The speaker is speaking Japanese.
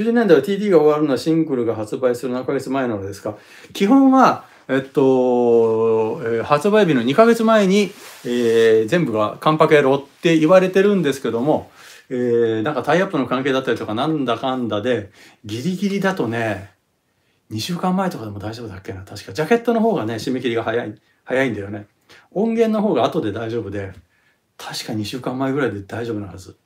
90年代は TD が終わるのはシングルが発売する7ヶ月前なのですか基本は、えっと、発売日の2ヶ月前に、えー、全部がカンパケロって言われてるんですけども、えー、なんかタイアップの関係だったりとかなんだかんだで、ギリギリだとね、2週間前とかでも大丈夫だっけな、確か。ジャケットの方がね、締め切りが早い、早いんだよね。音源の方が後で大丈夫で、確か2週間前ぐらいで大丈夫なはず。